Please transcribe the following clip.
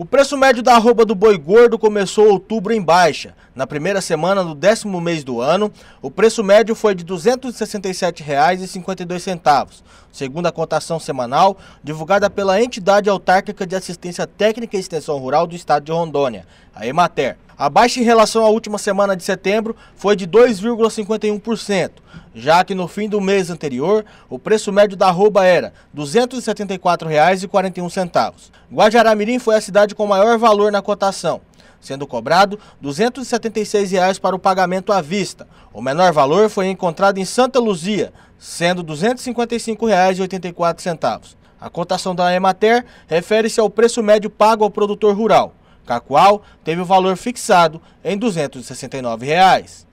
O preço médio da arroba do boi gordo começou outubro em baixa. Na primeira semana do décimo mês do ano, o preço médio foi de R$ 267,52, segundo a cotação semanal divulgada pela Entidade Autárquica de Assistência Técnica e Extensão Rural do Estado de Rondônia, a Emater. A baixa em relação à última semana de setembro foi de 2,51%, já que no fim do mês anterior, o preço médio da arroba era R$ 274,41. Guajará-Mirim foi a cidade com maior valor na cotação, sendo cobrado R$ 276 para o pagamento à vista. O menor valor foi encontrado em Santa Luzia, sendo R$ 255,84. A cotação da Emater refere-se ao preço médio pago ao produtor rural. Cacual teve o valor fixado em R$ 269. Reais.